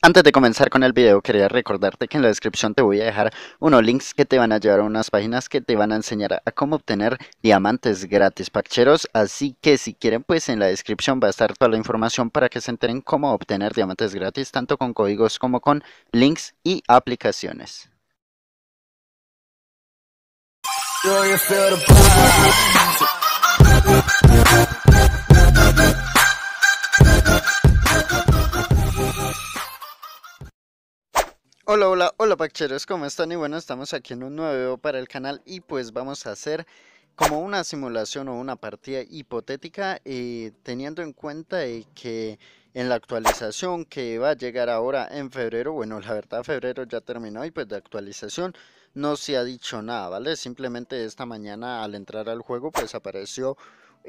Antes de comenzar con el video quería recordarte que en la descripción te voy a dejar unos links que te van a llevar a unas páginas que te van a enseñar a cómo obtener diamantes gratis pacheros, así que si quieren pues en la descripción va a estar toda la información para que se enteren cómo obtener diamantes gratis tanto con códigos como con links y aplicaciones. Hola, hola, hola Pacheros, ¿cómo están? Y bueno, estamos aquí en un nuevo video para el canal y pues vamos a hacer como una simulación o una partida hipotética eh, teniendo en cuenta que en la actualización que va a llegar ahora en febrero, bueno la verdad febrero ya terminó y pues de actualización no se ha dicho nada, ¿vale? Simplemente esta mañana al entrar al juego pues apareció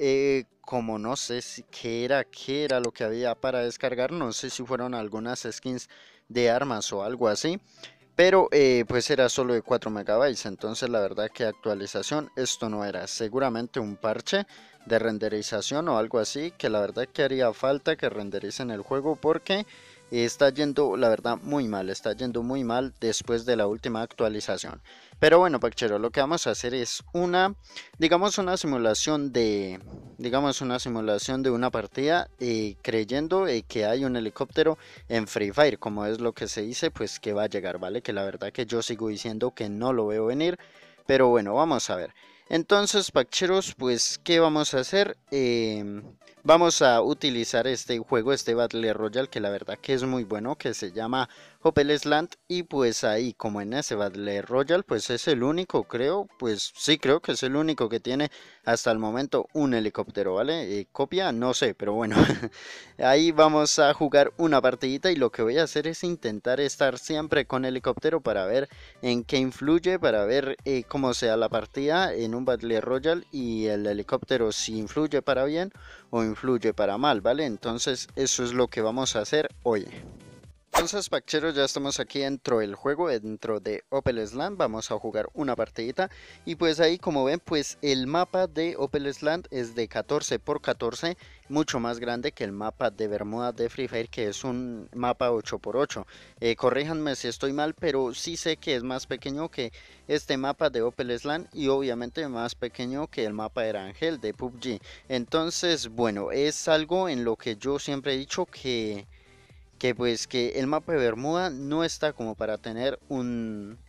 eh, como no sé si, qué era, qué era lo que había para descargar, no sé si fueron algunas skins de armas o algo así. Pero eh, pues era solo de 4 megabytes, entonces la verdad que actualización esto no era. Seguramente un parche de renderización o algo así, que la verdad que haría falta que rendericen el juego porque está yendo la verdad muy mal, está yendo muy mal después de la última actualización. Pero bueno, Pacheros, lo que vamos a hacer es una, digamos, una simulación de, digamos, una simulación de una partida eh, creyendo eh, que hay un helicóptero en Free Fire, como es lo que se dice, pues que va a llegar, ¿vale? Que la verdad que yo sigo diciendo que no lo veo venir, pero bueno, vamos a ver. Entonces, Pacheros, pues, ¿qué vamos a hacer? Eh, vamos a utilizar este juego, este Battle Royale, que la verdad que es muy bueno, que se llama Hopeless Land. Y pues ahí, como en ese Battle Royale, pues es el único, creo, pues sí creo que es el único que tiene hasta el momento un helicóptero, ¿vale? Eh, copia, no sé, pero bueno. ahí vamos a jugar una partidita y lo que voy a hacer es intentar estar siempre con helicóptero para ver en qué influye, para ver eh, cómo sea la partida en un Battle Royale y el helicóptero si influye para bien o influye para mal, ¿vale? Entonces eso es lo que vamos a hacer hoy. Entonces, Pacheros ya estamos aquí dentro del juego, dentro de Opel Slant. Vamos a jugar una partidita. Y pues ahí, como ven, pues el mapa de Opel Slant es de 14 x 14 mucho más grande que el mapa de Bermuda de Free Fire, que es un mapa 8x8. Eh, corríjanme si estoy mal, pero sí sé que es más pequeño que este mapa de Opel Slam y obviamente más pequeño que el mapa de Rangel de PUBG. Entonces, bueno, es algo en lo que yo siempre he dicho que que pues que el mapa de Bermuda no está como para tener un,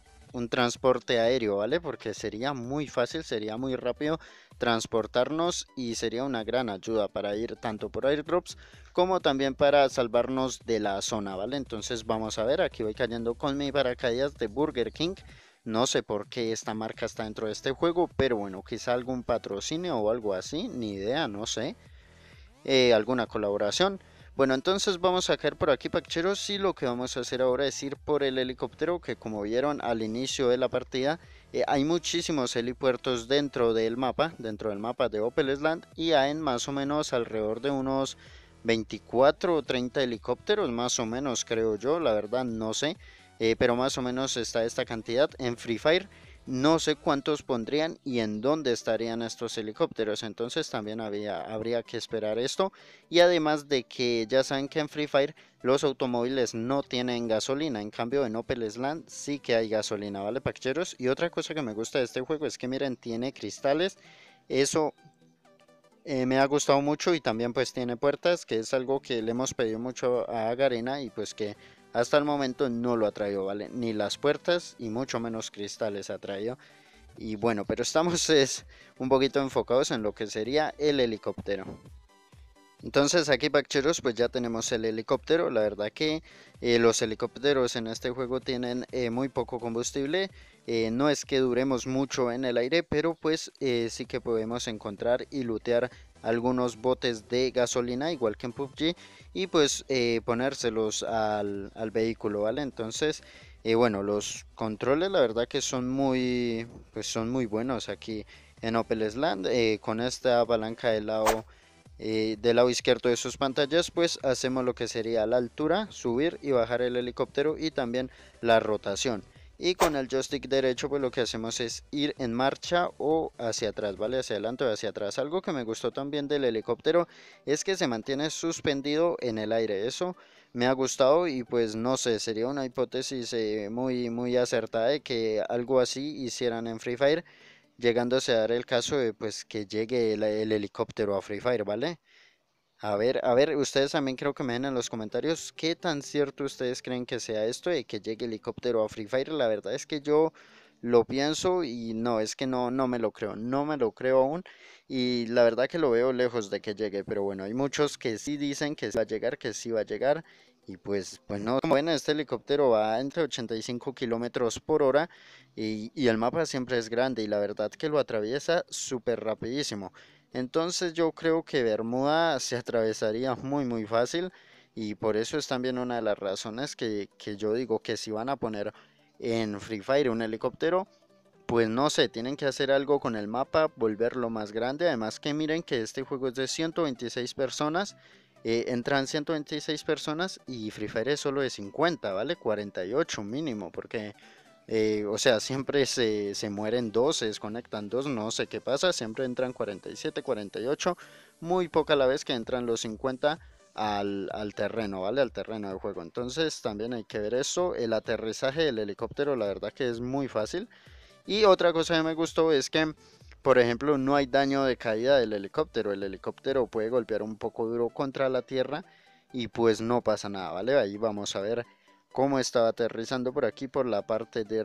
transporte aéreo, ¿vale? Porque sería muy fácil, sería muy rápido transportarnos y sería una gran ayuda para ir tanto por airdrops como también para salvarnos de la zona, ¿vale? Entonces vamos a ver, aquí voy cayendo con mi paracaídas de Burger King. No sé por qué esta marca está dentro de este juego, pero bueno, quizá algún patrocinio o algo así, ni idea, no sé. Eh, alguna colaboración. Bueno, entonces vamos a caer por aquí, Pacheros, y lo que vamos a hacer ahora es ir por el helicóptero, que como vieron al inicio de la partida, eh, hay muchísimos helipuertos dentro del mapa, dentro del mapa de Opel Island, y hay más o menos alrededor de unos 24 o 30 helicópteros, más o menos creo yo, la verdad no sé, eh, pero más o menos está esta cantidad en Free Fire no sé cuántos pondrían y en dónde estarían estos helicópteros. Entonces también habría que esperar esto. Y además de que ya saben que en Free Fire los automóviles no tienen gasolina. En cambio en Opel Sland sí que hay gasolina, ¿vale, pacheros? Y otra cosa que me gusta de este juego es que miren, tiene cristales. Eso eh, me ha gustado mucho y también pues tiene puertas, que es algo que le hemos pedido mucho a Garena y pues que hasta el momento no lo ha traído, ¿vale? Ni las puertas y mucho menos cristales ha traído. Y bueno, pero estamos es, un poquito enfocados en lo que sería el helicóptero. Entonces aquí pacheros, pues ya tenemos el helicóptero, la verdad que eh, los helicópteros en este juego tienen eh, muy poco combustible, eh, no es que duremos mucho en el aire, pero pues sí que podemos encontrar y lootear algunos botes de gasolina igual que en PUBG y pues eh, ponérselos al, vehículo vale entonces eh, bueno los controles la verdad que son muy pues son muy buenos aquí en Opel Sland eh, con esta palanca del lado del lado izquierdo de sus pantallas pues hacemos lo que sería la altura subir y bajar el helicóptero y también la rotación y con el joystick derecho pues lo que hacemos es ir en marcha o hacia atrás, ¿vale? Hacia adelante o hacia atrás. Algo que me gustó también del helicóptero es que se mantiene suspendido en el aire, eso me ha gustado y pues no sé, sería una hipótesis eh, muy, muy acertada de que algo así hicieran en Free Fire, llegándose a dar el caso de pues que llegue el helicóptero a Free Fire, ¿vale? A ver, a ver, ustedes también creo que me den en los comentarios qué tan cierto ustedes creen que sea esto de que llegue el helicóptero a Free Fire. La verdad es que yo lo pienso y no, es que no, no me lo creo, no me lo creo aún. Y la verdad que lo veo lejos de que llegue, pero bueno, hay muchos que sí dicen que va a llegar, que sí va a llegar. Y pues, pues no, Bueno, este helicóptero va entre 85 kilómetros por hora y, y, el mapa siempre es grande y la verdad que lo atraviesa súper rapidísimo. Entonces yo creo que Bermuda se atravesaría muy muy fácil y por eso es también una de las razones que, yo digo que si van a poner en Free Fire un helicóptero, pues no sé, tienen que hacer algo con el mapa, volverlo más grande. Además que miren que este juego es de 126 personas, eh, entran 126 personas y Free Fire es solo de 50, ¿vale? 48 mínimo, porque eh, o sea, siempre se, mueren dos, se desconectan dos, no sé qué pasa, siempre entran 47, 48, muy poca la vez que entran los 50 al, al, terreno, ¿vale? Al terreno de juego. Entonces también hay que ver eso. El aterrizaje del helicóptero, la verdad que es muy fácil. Y otra cosa que me gustó es que, por ejemplo, no hay daño de caída del helicóptero. El helicóptero puede golpear un poco duro contra la tierra y pues no pasa nada, ¿vale? Ahí vamos a ver cómo estaba aterrizando por aquí, por la parte de,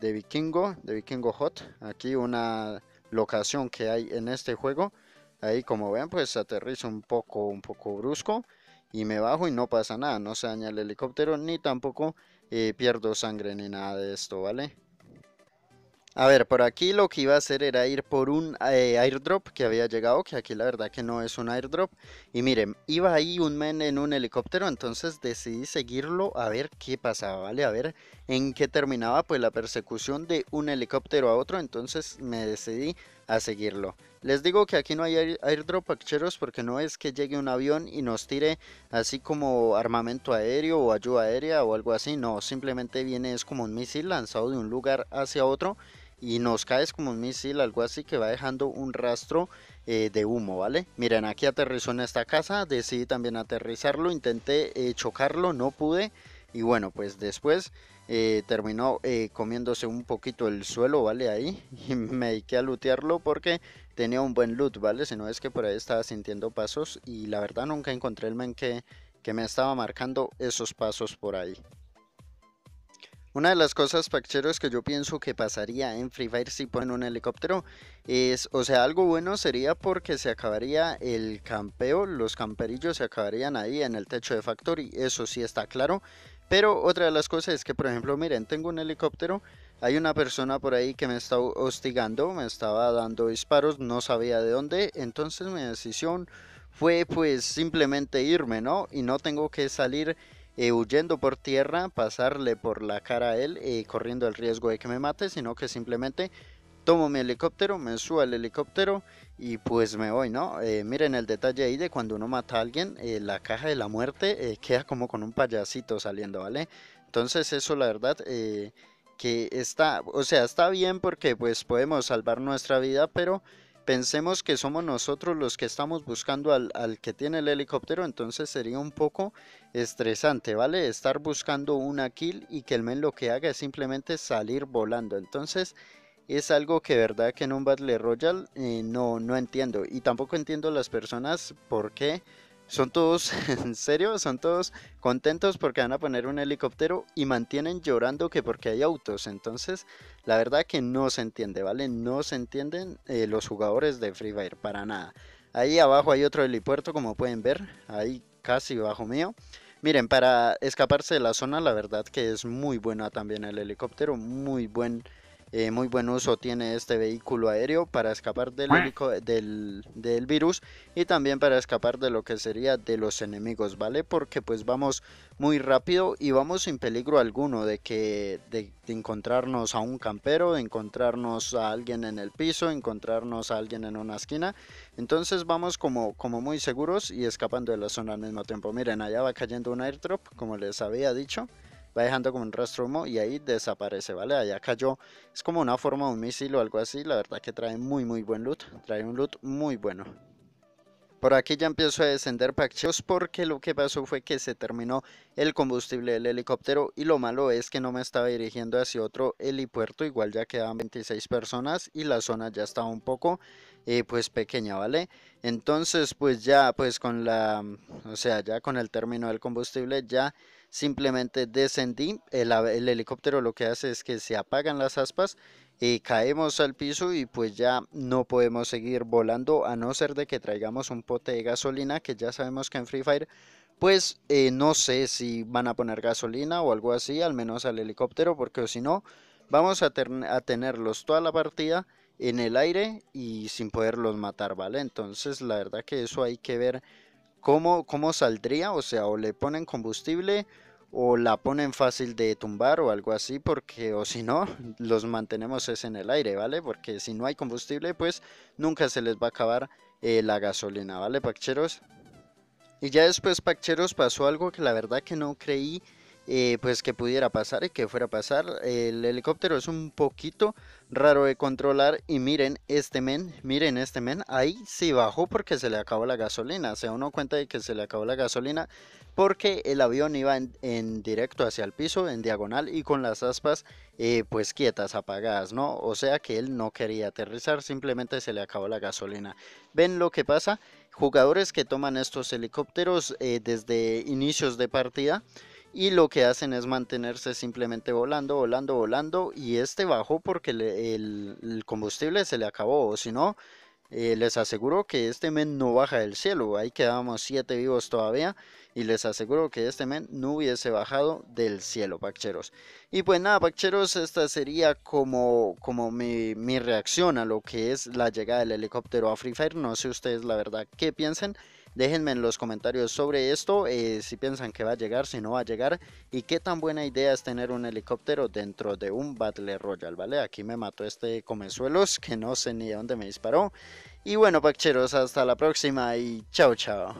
Vikingo, de Vikingo Hot. Aquí una locación que hay en este juego. Ahí como ven, pues aterrizo un poco, un poco brusco y me bajo y no pasa nada, no se daña el helicóptero ni tampoco eh, pierdo sangre ni nada de esto, ¿vale? A ver, por aquí lo que iba a hacer era ir por un eh, airdrop que había llegado, que aquí la verdad que no es un airdrop. Y miren, iba ahí un men en un helicóptero, entonces decidí seguirlo a ver qué pasaba, ¿vale? A ver en qué terminaba pues la persecución de un helicóptero a otro, entonces me decidí a seguirlo. Les digo que aquí no hay airdrop, pacheros, porque no es que llegue un avión y nos tire así como armamento aéreo o ayuda aérea o algo así, no, simplemente viene es como un misil lanzado de un lugar hacia otro y nos caes como un misil, algo así que va dejando un rastro eh, de humo, ¿vale? Miren, aquí aterrizó en esta casa, decidí también aterrizarlo, intenté eh, chocarlo, no pude. Y bueno, pues después eh, terminó comiéndose un poquito el suelo, ¿vale? Ahí. Y me dediqué a lootearlo porque tenía un buen loot, ¿vale? Si no es que por ahí estaba sintiendo pasos y la verdad nunca encontré el men que, que me estaba marcando esos pasos por ahí. Una de las cosas, Pacheros, que yo pienso que pasaría en Free Fire si ponen un helicóptero es, o sea, algo bueno sería porque se acabaría el campeo, los camperillos se acabarían ahí en el techo de Factory, eso sí está claro. Pero otra de las cosas es que, por ejemplo, miren, tengo un helicóptero, hay una persona por ahí que me está hostigando, me estaba dando disparos, no sabía de dónde, entonces mi decisión fue pues simplemente irme, ¿no? Y no tengo que salir eh, huyendo por tierra, pasarle por la cara a él, eh, corriendo el riesgo de que me mate, sino que simplemente tomo mi helicóptero, me subo al helicóptero y pues me voy, ¿no? Eh, miren el detalle ahí de cuando uno mata a alguien, la caja de la muerte queda como con un payasito saliendo, ¿vale? Entonces eso la verdad que está, o sea, está bien porque pues podemos salvar nuestra vida, pero pensemos que somos nosotros los que estamos buscando al, que tiene el helicóptero, entonces sería un poco estresante, ¿vale? Estar buscando una kill y que el men lo que haga es simplemente salir volando. Entonces es algo que verdad que en un Battle Royale eh, no, no entiendo. Y tampoco entiendo las personas por qué son todos, en serio, son todos contentos porque van a poner un helicóptero y mantienen llorando que porque hay autos. Entonces, la verdad que no se entiende, ¿vale? No se entienden eh, los jugadores de Free Fire para nada. Ahí abajo hay otro helipuerto, como pueden ver, ahí casi bajo mío. Miren, para escaparse de la zona, la verdad que es muy buena también el helicóptero, muy buen eh, muy buen uso tiene este vehículo aéreo para escapar ah. del, virus y también para escapar de lo que sería de los enemigos, ¿vale? Porque pues vamos muy rápido y vamos sin peligro alguno de que de, encontrarnos a un campero, de encontrarnos a alguien en el piso, encontrarnos a alguien en una esquina. Entonces vamos como, como muy seguros y escapando de la zona al mismo tiempo. Miren, allá va cayendo un airdrop, como les había dicho va dejando como un rastro humo y ahí desaparece, ¿vale? Allá cayó, es como una forma de un misil o algo así, la verdad que trae muy muy buen loot, trae un loot muy bueno. Por aquí ya empiezo a descender pachos porque lo que pasó fue que se terminó el combustible del helicóptero y lo malo es que no me estaba dirigiendo hacia otro helipuerto, igual ya quedaban 26 personas y la zona ya estaba un poco eh, pues pequeña, ¿vale? Entonces pues ya pues con la, o sea ya con el término del combustible ya simplemente descendí, el, helicóptero lo que hace es que se apagan las aspas y caemos al piso y pues ya no podemos seguir volando a no ser de que traigamos un pote de gasolina que ya sabemos que en Free Fire pues eh, no sé si van a poner gasolina o algo así al menos al helicóptero porque si no vamos a, a tenerlos toda la partida en el aire y sin poderlos matar, ¿vale? Entonces, la verdad que eso hay que ver ¿Cómo, ¿Cómo saldría? O sea, o le ponen combustible o la ponen fácil de tumbar o algo así, porque o si no, los mantenemos es en el aire, ¿vale? Porque si no hay combustible, pues nunca se les va a acabar eh, la gasolina, ¿vale, Pacheros? Y ya después, Pacheros, pasó algo que la verdad que no creí eh, pues que pudiera pasar y que fuera a pasar. El helicóptero es un poquito raro de controlar y miren este men, miren este men, ahí sí bajó porque se le acabó la gasolina, se da uno cuenta de que se le acabó la gasolina porque el avión iba en, directo hacia el piso, en diagonal y con las aspas eh, pues quietas, apagadas, ¿no? O sea que él no quería aterrizar, simplemente se le acabó la gasolina. ¿Ven lo que pasa? Jugadores que toman estos helicópteros eh, desde inicios de partida y lo que hacen es mantenerse simplemente volando, volando, volando y este bajó porque el, combustible se le acabó, o si no, eh, les aseguro que este men no baja del cielo, ahí quedábamos siete vivos todavía y les aseguro que este men no hubiese bajado del cielo, Pacheros. Y pues nada, Pacheros, esta sería como, como mi, mi reacción a lo que es la llegada del helicóptero a Free Fire, no sé ustedes la verdad qué piensen. Déjenme en los comentarios sobre esto, eh, si piensan que va a llegar, si no va a llegar y qué tan buena idea es tener un helicóptero dentro de un Battle Royale, ¿vale? Aquí me mató este Comezuelos, que no sé ni de dónde me disparó. Y bueno, pacheros, hasta la próxima y chao, chao.